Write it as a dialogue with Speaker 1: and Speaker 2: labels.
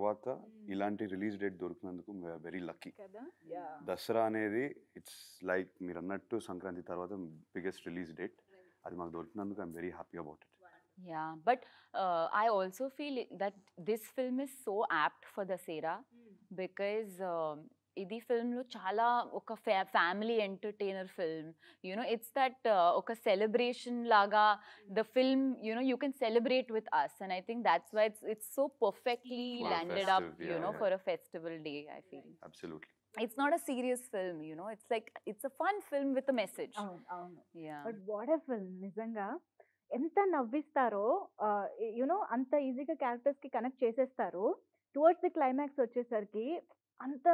Speaker 1: Ilanti released at Durknandukum, we are very lucky. Dasra Anedi, it's like Miranatu Sankranti Tarvata, biggest release date. I'm very happy about it.
Speaker 2: Yeah, but uh, I also feel that this film is so apt for Dasera mm. because um, ఇది ఫిల్మ్లో చాలా ఒక ఫ్యా family entertainer film you know it's that ఒక celebration లాగా the film you know you can celebrate with us and I think that's why it's it's so perfectly landed up you know for a festival day I feel absolutely it's not a serious film, you know. It's like it's a fun film with a message. అవును అవును
Speaker 3: but what a film నిజంగా ఎంత నవ్విస్తారో you know అంత ఈజీగా characters కి connect చేసేస్తారు towards the climax వచ్చేసరికి అంత